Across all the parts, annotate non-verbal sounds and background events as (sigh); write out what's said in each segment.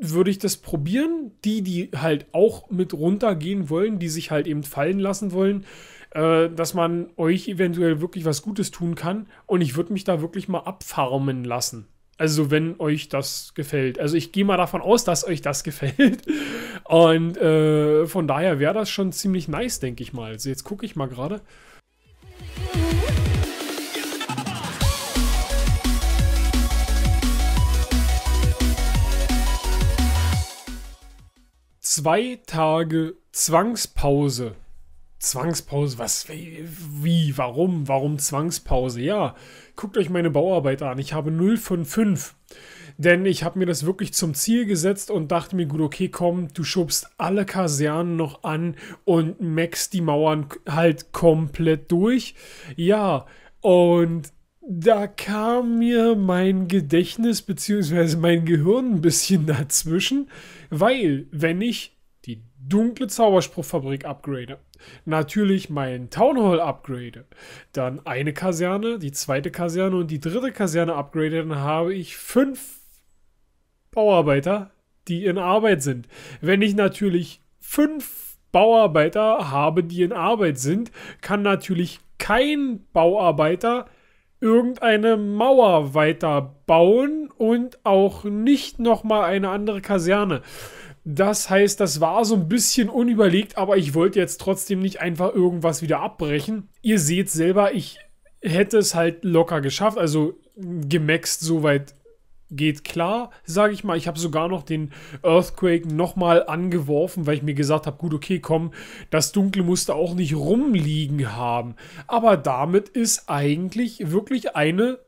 würde ich das probieren. Die, die halt auch mit runtergehen wollen, die sich halt eben fallen lassen wollen, äh, dass man euch eventuell wirklich was Gutes tun kann. Und ich würde mich da wirklich mal abfarmen lassen. Also wenn euch das gefällt. Also ich gehe mal davon aus, dass euch das (laughs) gefällt. Und äh, von daher wäre das schon ziemlich nice, denke ich mal. Also jetzt gucke ich mal gerade. zwei Tage Zwangspause. Zwangspause, was, wie, warum, warum Zwangspause? Ja, guckt euch meine Bauarbeit an. Ich habe 0 von 5. Denn ich habe mir das wirklich zum Ziel gesetzt und dachte mir, gut, okay, komm, du schubst alle Kasernen noch an und maxst die Mauern halt komplett durch. Ja, und da kam mir mein Gedächtnis bzw. mein Gehirn ein bisschen (laughs) dazwischen, weil wenn ich die dunkle Zauberspruchfabrik upgrade, natürlich meinen Town Hall upgrade, dann eine Kaserne, die zweite Kaserne und die dritte Kaserne upgrade, dann habe ich fünf Bauarbeiter, die in Arbeit sind. Wenn ich natürlich fünf Bauarbeiter habe, die in Arbeit sind, kann natürlich kein Bauarbeiter irgendeine Mauer weiter bauen und auch nicht nochmal eine andere Kaserne. Das heißt, das war so ein bisschen unüberlegt, aber ich wollte jetzt trotzdem nicht einfach irgendwas wieder abbrechen. Ihr seht selber, ich hätte es halt locker geschafft, also gemaxt soweit geht klar, sage ich mal. Ich habe sogar noch den Earthquake nochmal angeworfen, weil ich mir gesagt habe, gut, okay, komm, das Dunkle musste auch nicht rumliegen haben. Aber damit ist eigentlich wirklich eine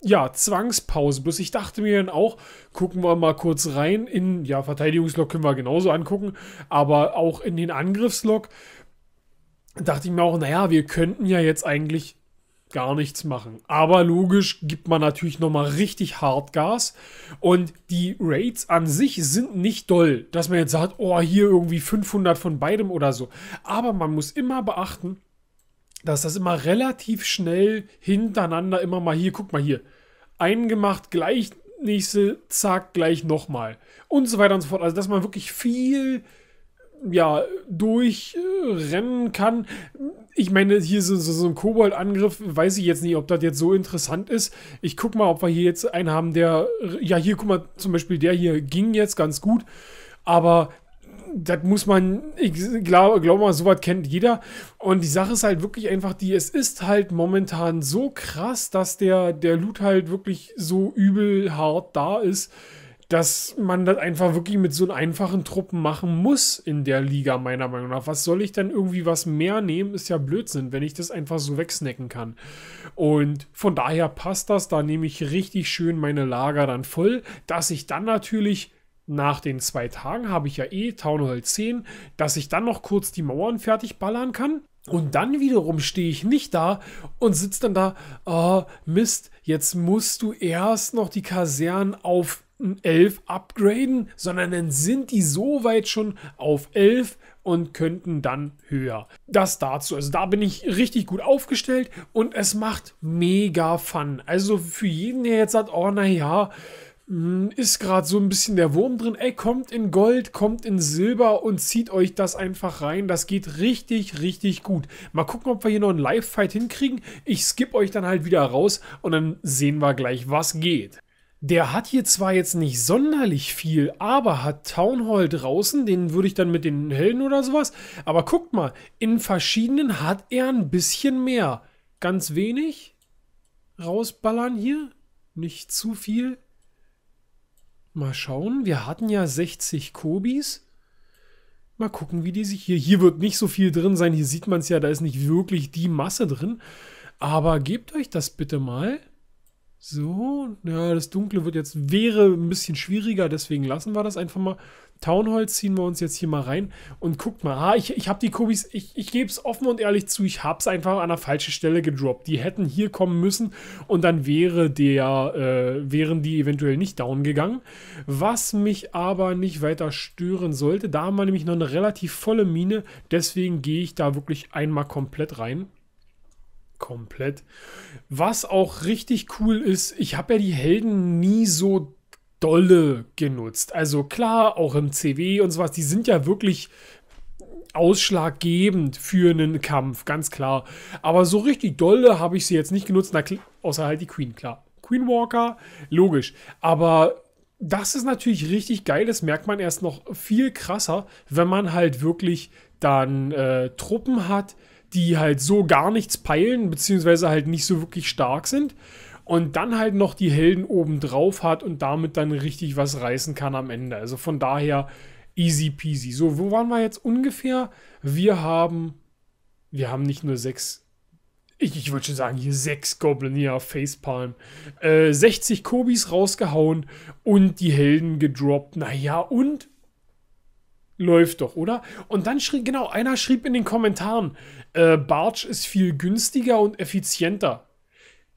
ja, Zwangspause. Bloß ich dachte mir dann auch, gucken wir mal kurz rein in, ja, Verteidigungslog können wir genauso angucken, aber auch in den Angriffslog dachte ich mir auch, naja, wir könnten ja jetzt eigentlich gar nichts machen. Aber logisch gibt man natürlich nochmal richtig hart Gas. Und die Raids an sich sind nicht doll, dass man jetzt sagt, oh, hier irgendwie 500 von beidem oder so. Aber man muss immer beachten, dass das immer relativ schnell hintereinander immer mal hier, guck mal hier, einen gemacht, gleich nächste, zack, gleich nochmal. Und so weiter und so fort. Also, dass man wirklich viel ja, durchrennen äh, kann. Ich meine, hier so, so, so ein Kobold-Angriff, weiß ich jetzt nicht, ob das jetzt so interessant ist. Ich guck mal, ob wir hier jetzt einen haben, der, ja, hier, guck mal, zum Beispiel der hier ging jetzt ganz gut, aber das muss man, ich glaube glaub mal, sowas kennt jeder. Und die Sache ist halt wirklich einfach die, es ist halt momentan so krass, dass der, der Loot halt wirklich so übel hart da ist, dass man das einfach wirklich mit so einfachen Truppen machen muss in der Liga, meiner Meinung nach. Was soll ich denn irgendwie was mehr nehmen, ist ja Blödsinn, wenn ich das einfach so wegsnacken kann. Und von daher passt das, da nehme ich richtig schön meine Lager dann voll, dass ich dann natürlich nach den zwei Tagen habe ich ja eh Town Hall 10, dass ich dann noch kurz die Mauern fertig ballern kann. Und dann wiederum stehe ich nicht da und sitze dann da, oh, Mist, jetzt musst du erst noch die Kasernen auf ein 11 upgraden, sondern dann sind die so weit schon auf 11 und könnten dann höher. Das dazu. Also da bin ich richtig gut aufgestellt und es macht mega Fun. Also für jeden, der jetzt sagt, oh naja, hm, ist gerade so ein bisschen der Wurm drin. Ey, kommt in Gold, kommt in Silber und zieht euch das einfach rein. Das geht richtig, richtig gut. Mal gucken, ob wir hier noch einen Live-Fight hinkriegen. Ich skippe euch dann halt wieder raus und dann sehen wir gleich, was geht. Der hat hier zwar jetzt nicht sonderlich viel, aber hat Town Hall draußen, den würde ich dann mit den Helden oder sowas. Aber guckt mal, in verschiedenen hat er ein bisschen mehr. Ganz wenig rausballern hier, nicht zu viel. Mal schauen, wir hatten ja 60 Kobis. Mal gucken, wie die sich hier... Hier wird nicht so viel drin sein, hier sieht man es ja, da ist nicht wirklich die Masse drin. Aber gebt euch das bitte mal. So, ja, das Dunkle wird jetzt, wäre ein bisschen schwieriger, deswegen lassen wir das einfach mal. Townholz ziehen wir uns jetzt hier mal rein und guckt mal, ah, ich, ich habe die Kubis, ich, ich gebe es offen und ehrlich zu, ich habe es einfach an der falschen Stelle gedroppt. Die hätten hier kommen müssen und dann wäre der, äh, wären die eventuell nicht down gegangen. Was mich aber nicht weiter stören sollte, da haben wir nämlich noch eine relativ volle Mine, deswegen gehe ich da wirklich einmal komplett rein. Komplett. Was auch richtig cool ist, ich habe ja die Helden nie so dolle genutzt. Also klar, auch im CW und sowas, die sind ja wirklich ausschlaggebend für einen Kampf, ganz klar. Aber so richtig dolle habe ich sie jetzt nicht genutzt, na, außer halt die Queen, klar. Queen Walker, logisch. Aber das ist natürlich richtig geil, das merkt man erst noch viel krasser, wenn man halt wirklich dann äh, Truppen hat, die halt so gar nichts peilen, beziehungsweise halt nicht so wirklich stark sind. Und dann halt noch die Helden obendrauf hat und damit dann richtig was reißen kann am Ende. Also von daher easy peasy. So, wo waren wir jetzt ungefähr? Wir haben, wir haben nicht nur sechs, ich, ich würde schon sagen, hier sechs Goblin, ja, Facepalm, äh, 60 Kobis rausgehauen und die Helden gedroppt. Naja, und läuft doch, oder? Und dann schrieb, genau, einer schrieb in den Kommentaren, äh, Bartsch ist viel günstiger und effizienter.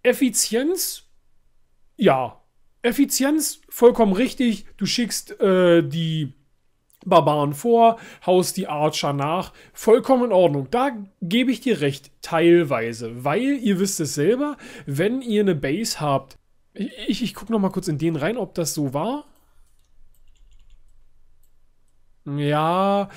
Effizienz? Ja. Effizienz? Vollkommen richtig. Du schickst äh, die Barbaren vor, haust die Archer nach. Vollkommen in Ordnung. Da gebe ich dir recht, teilweise. Weil ihr wisst es selber, wenn ihr eine Base habt, ich, ich, ich gucke nochmal kurz in den rein, ob das so war. Ja,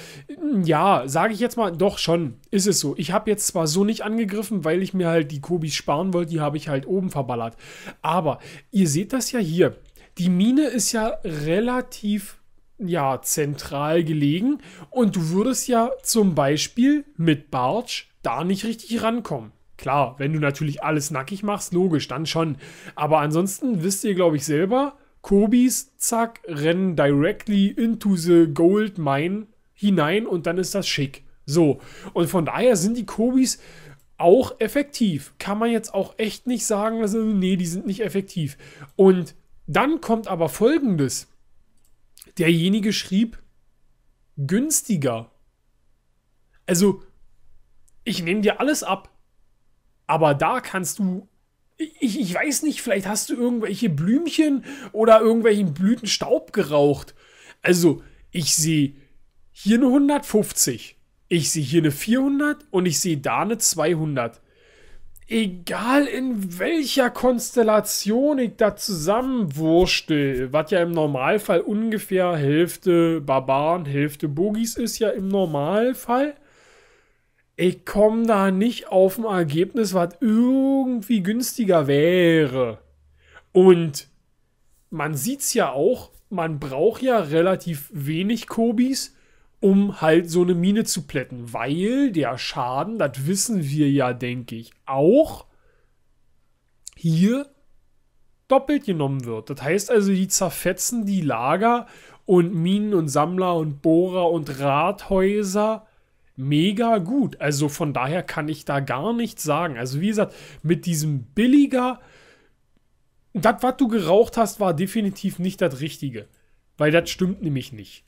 ja, sage ich jetzt mal, doch schon, ist es so. Ich habe jetzt zwar so nicht angegriffen, weil ich mir halt die Kobis sparen wollte, die habe ich halt oben verballert. Aber ihr seht das ja hier. Die Mine ist ja relativ ja, zentral gelegen und du würdest ja zum Beispiel mit Barge da nicht richtig rankommen. Klar, wenn du natürlich alles nackig machst, logisch, dann schon. Aber ansonsten wisst ihr, glaube ich, selber, Kobis, zack, rennen directly into the gold mine hinein und dann ist das schick. So. Und von daher sind die Kobis auch effektiv. Kann man jetzt auch echt nicht sagen, dass, also, nee, die sind nicht effektiv. Und dann kommt aber folgendes. Derjenige schrieb günstiger. Also, ich nehme dir alles ab. Aber da kannst du ich, ich weiß nicht, vielleicht hast du irgendwelche Blümchen oder irgendwelchen Blütenstaub geraucht. Also, ich sehe hier eine 150, ich sehe hier eine 400 und ich sehe da eine 200. Egal in welcher Konstellation ich da zusammenwurschtel, was ja im Normalfall ungefähr Hälfte Barbaren, Hälfte Bogis ist ja im Normalfall ich komme da nicht auf ein Ergebnis, was irgendwie günstiger wäre. Und man sieht es ja auch, man braucht ja relativ wenig Kobis, um halt so eine Mine zu plätten, weil der Schaden, das wissen wir ja, denke ich, auch hier doppelt genommen wird. Das heißt also, die zerfetzen die Lager und Minen und Sammler und Bohrer und Rathäuser mega gut. Also von daher kann ich da gar nichts sagen. Also wie gesagt, mit diesem billiger, das, was du geraucht hast, war definitiv nicht das Richtige. Weil das stimmt nämlich nicht.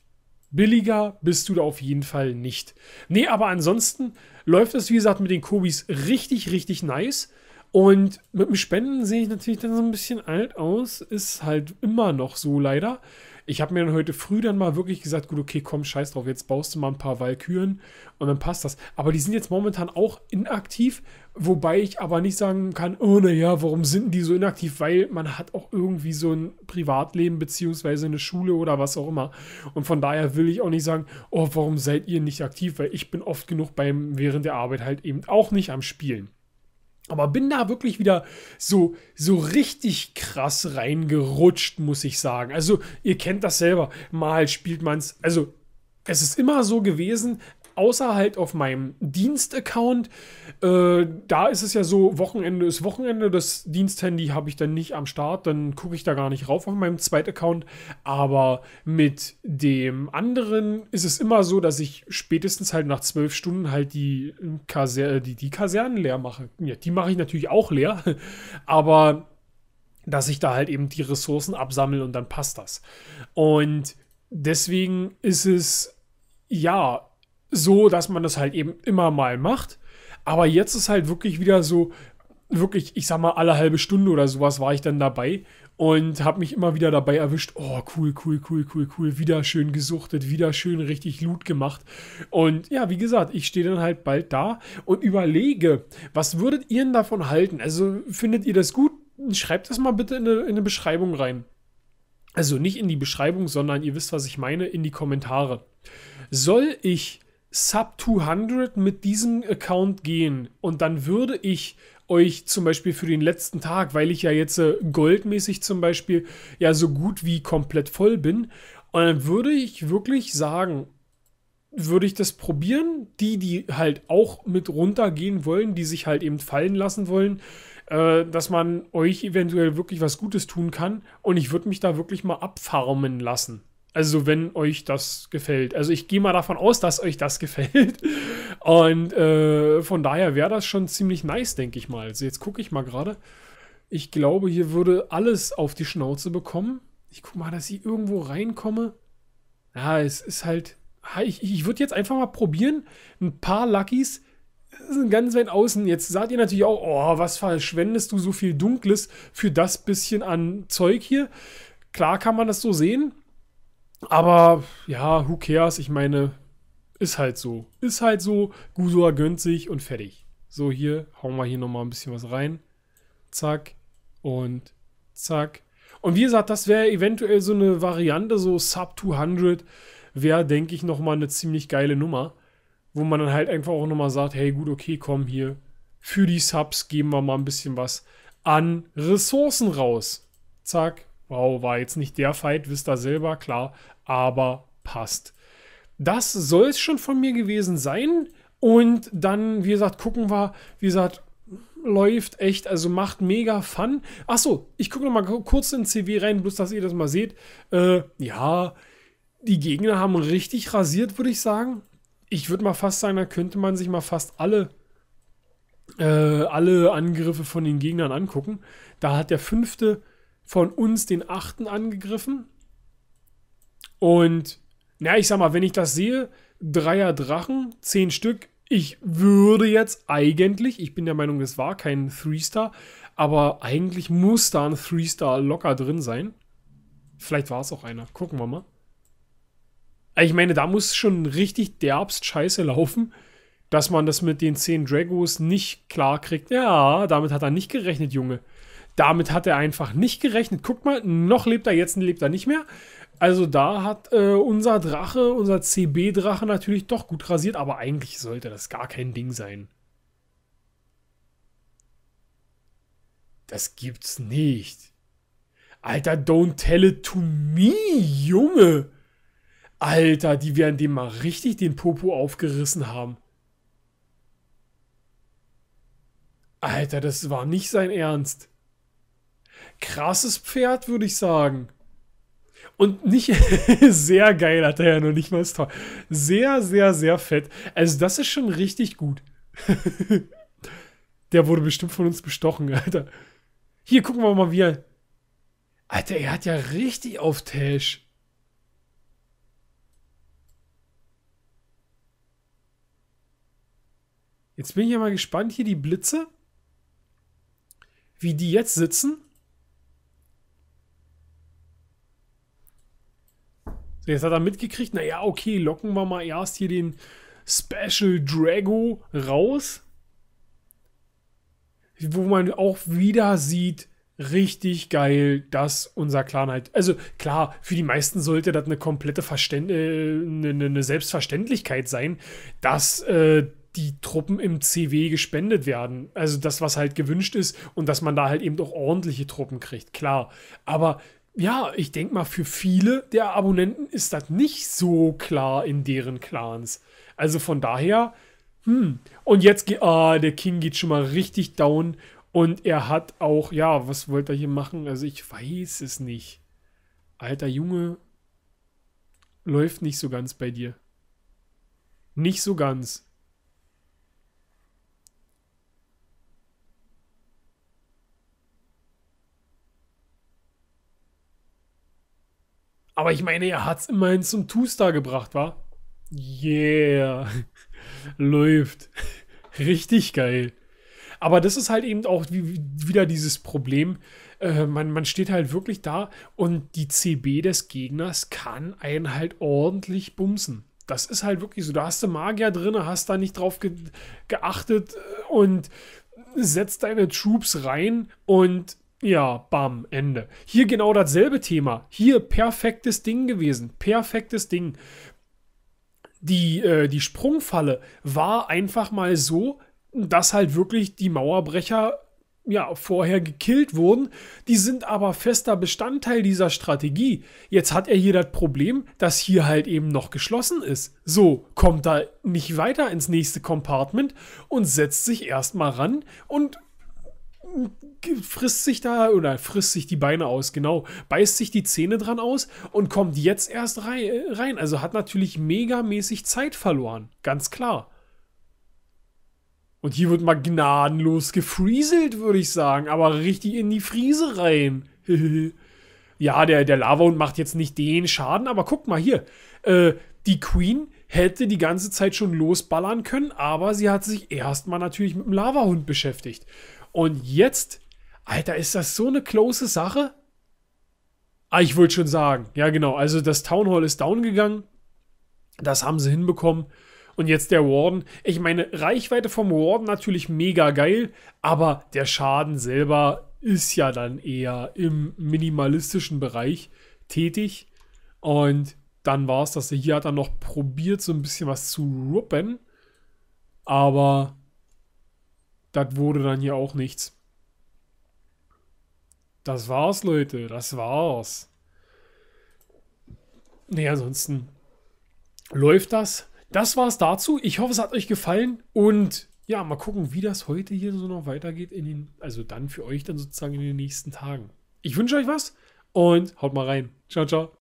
Billiger bist du da auf jeden Fall nicht. Nee, aber ansonsten läuft es, wie gesagt, mit den Kobis richtig, richtig nice. Und mit dem Spenden sehe ich natürlich dann so ein bisschen alt aus. Ist halt immer noch so leider. Ich habe mir dann heute früh dann mal wirklich gesagt, gut, okay, komm, scheiß drauf, jetzt baust du mal ein paar Walküren und dann passt das. Aber die sind jetzt momentan auch inaktiv, wobei ich aber nicht sagen kann, oh naja, warum sind die so inaktiv? Weil man hat auch irgendwie so ein Privatleben beziehungsweise eine Schule oder was auch immer. Und von daher will ich auch nicht sagen, oh, warum seid ihr nicht aktiv? Weil ich bin oft genug beim während der Arbeit halt eben auch nicht am Spielen. Aber bin da wirklich wieder so, so richtig krass reingerutscht, muss ich sagen. Also, ihr kennt das selber. Mal spielt man es. Also, es ist immer so gewesen, außer halt auf meinem Dienst-Account. Äh, da ist es ja so, Wochenende ist Wochenende, das Diensthandy habe ich dann nicht am Start, dann gucke ich da gar nicht rauf auf meinem zweiten Account. Aber mit dem anderen ist es immer so, dass ich spätestens halt nach zwölf Stunden halt die, Kaser äh, die, die Kasernen leer mache. Ja, die mache ich natürlich auch leer, (laughs) aber dass ich da halt eben die Ressourcen absammle und dann passt das. Und deswegen ist es ja so, dass man das halt eben immer mal macht. Aber jetzt ist halt wirklich wieder so, wirklich, ich sag mal, alle halbe Stunde oder sowas war ich dann dabei und habe mich immer wieder dabei erwischt, oh cool, cool, cool, cool, cool, wieder schön gesuchtet, wieder schön richtig Loot gemacht. Und ja, wie gesagt, ich stehe dann halt bald da und überlege, was würdet ihr denn davon halten? Also findet ihr das gut? Schreibt das mal bitte in eine, in eine Beschreibung rein. Also nicht in die Beschreibung, sondern ihr wisst, was ich meine, in die Kommentare. Soll ich Sub 200 mit diesem Account gehen und dann würde ich euch zum Beispiel für den letzten Tag, weil ich ja jetzt äh, goldmäßig zum Beispiel ja so gut wie komplett voll bin, und dann würde ich wirklich sagen, würde ich das probieren, die, die halt auch mit runtergehen wollen, die sich halt eben fallen lassen wollen, äh, dass man euch eventuell wirklich was Gutes tun kann und ich würde mich da wirklich mal abfarmen lassen. Also, wenn euch das gefällt. Also, ich gehe mal davon aus, dass euch das (laughs) gefällt. Und äh, von daher wäre das schon ziemlich nice, denke ich mal. Also, jetzt gucke ich mal gerade. Ich glaube, hier würde alles auf die Schnauze bekommen. Ich gucke mal, dass ich irgendwo reinkomme. Ja, es ist halt. Ich, ich würde jetzt einfach mal probieren. Ein paar Luckys äh, sind ganz weit außen. Jetzt sagt ihr natürlich auch, oh, was verschwendest du so viel Dunkles für das bisschen an Zeug hier? Klar kann man das so sehen. Aber ja, who cares? Ich meine, ist halt so. Ist halt so. Gusua gönnt sich und fertig. So, hier hauen wir hier nochmal ein bisschen was rein. Zack und zack. Und wie gesagt, das wäre eventuell so eine Variante, so Sub 200 wäre, denke ich, nochmal eine ziemlich geile Nummer, wo man dann halt einfach auch nochmal sagt, hey gut, okay, komm hier, für die Subs geben wir mal ein bisschen was an Ressourcen raus. Zack, Wow, war jetzt nicht der Fight, wisst ihr selber, klar, aber passt. Das soll es schon von mir gewesen sein. Und dann, wie gesagt, gucken wir, wie gesagt, läuft echt, also macht mega Fun. Achso, ich gucke nochmal kurz in CW rein, bloß dass ihr das mal seht. Äh, ja, die Gegner haben richtig rasiert, würde ich sagen. Ich würde mal fast sagen, da könnte man sich mal fast alle, äh, alle Angriffe von den Gegnern angucken. Da hat der fünfte von uns den Achten angegriffen. Und, na, ich sag mal, wenn ich das sehe, Dreier Drachen, zehn Stück. Ich würde jetzt eigentlich, ich bin der Meinung, es war kein Three-Star, aber eigentlich muss da ein Three-Star locker drin sein. Vielleicht war es auch einer. Gucken wir mal. Ich meine, da muss schon richtig derbst Scheiße laufen, dass man das mit den 10 Dragos nicht klar kriegt. Ja, damit hat er nicht gerechnet, Junge. Damit hat er einfach nicht gerechnet. Guckt mal, noch lebt er, jetzt lebt er nicht mehr. Also da hat äh, unser Drache, unser CB-Drache natürlich doch gut rasiert, aber eigentlich sollte das gar kein Ding sein. Das gibt's nicht. Alter, don't tell it to me, Junge. Alter, die werden dem mal richtig den Popo aufgerissen haben. Alter, das war nicht sein Ernst krasses Pferd, würde ich sagen. Und nicht (laughs) sehr geil hat er ja noch nicht mal toll. Sehr, sehr, sehr fett. Also, das ist schon richtig gut. (laughs) Der wurde bestimmt von uns bestochen, Alter. Hier gucken wir mal, wie er. Alter, er hat ja richtig auf Tash. Jetzt bin ich ja mal gespannt, hier die Blitze. Wie die jetzt sitzen. Jetzt hat er mitgekriegt, naja, okay, locken wir mal erst hier den Special Drago raus. Wo man auch wieder sieht, richtig geil, dass unser Clan halt. Also klar, für die meisten sollte das eine komplette Verständ äh, eine, eine, ne Selbstverständlichkeit sein, dass äh, die Truppen im CW gespendet werden. Also das, was halt gewünscht ist und dass man da halt eben auch ordentliche Truppen kriegt, klar. Aber ja, ich denke mal, für viele der Abonnenten ist das nicht so klar in deren Clans. Also von daher, hm. Und jetzt, geht, ah, der King geht schon mal richtig down. Und er hat auch, ja, was wollte er hier machen? Also ich weiß es nicht. Alter Junge, läuft nicht so ganz bei dir. Nicht so ganz. Aber ich meine, er hat es immerhin zum Two-Star gebracht, war? Yeah. (laughs) Läuft. (laughs) Richtig geil. Aber das ist halt eben auch wie, wieder dieses Problem. Äh, man, man steht halt wirklich da und die CB des Gegners kann einen halt ordentlich bumsen. Das ist halt wirklich so. Da hast du Magier drin, hast da nicht drauf ge geachtet äh, und setzt deine Troops rein und ja, bam, Ende. Hier genau dasselbe Thema. Hier perfektes Ding gewesen. Perfektes Ding. Die, äh, die Sprungfalle war einfach mal so, dass halt wirklich die Mauerbrecher ja, vorher gekillt wurden. Die sind aber fester Bestandteil dieser Strategie. Jetzt hat er hier das Problem, dass hier halt eben noch geschlossen ist. So kommt er nicht weiter ins nächste Compartment und setzt sich erstmal ran und frisst sich da oder frisst sich die Beine aus, genau, beißt sich die Zähne dran aus und kommt jetzt erst rein. Also hat natürlich megamäßig Zeit verloren, ganz klar. Und hier wird mal gnadenlos gefrieselt, würde ich sagen, aber richtig in die Friese rein. (laughs) ja, der, der Lavahund macht jetzt nicht den Schaden, aber guck mal hier. Äh, die Queen hätte die ganze Zeit schon losballern können, aber sie hat sich erstmal natürlich mit dem Lavahund beschäftigt. Und jetzt, Alter, ist das so eine close Sache? Ah, ich wollte schon sagen. Ja, genau. Also das Town Hall ist down gegangen. Das haben sie hinbekommen. Und jetzt der Warden. Ich meine, Reichweite vom Warden natürlich mega geil, aber der Schaden selber ist ja dann eher im minimalistischen Bereich tätig. Und dann war es, dass er hier hat dann noch probiert, so ein bisschen was zu ruppen. Aber das wurde dann hier auch nichts. Das war's, Leute. Das war's. Nee, ansonsten läuft das. Das war's dazu. Ich hoffe, es hat euch gefallen. Und ja, mal gucken, wie das heute hier so noch weitergeht. In den, also dann für euch dann sozusagen in den nächsten Tagen. Ich wünsche euch was und haut mal rein. Ciao, ciao.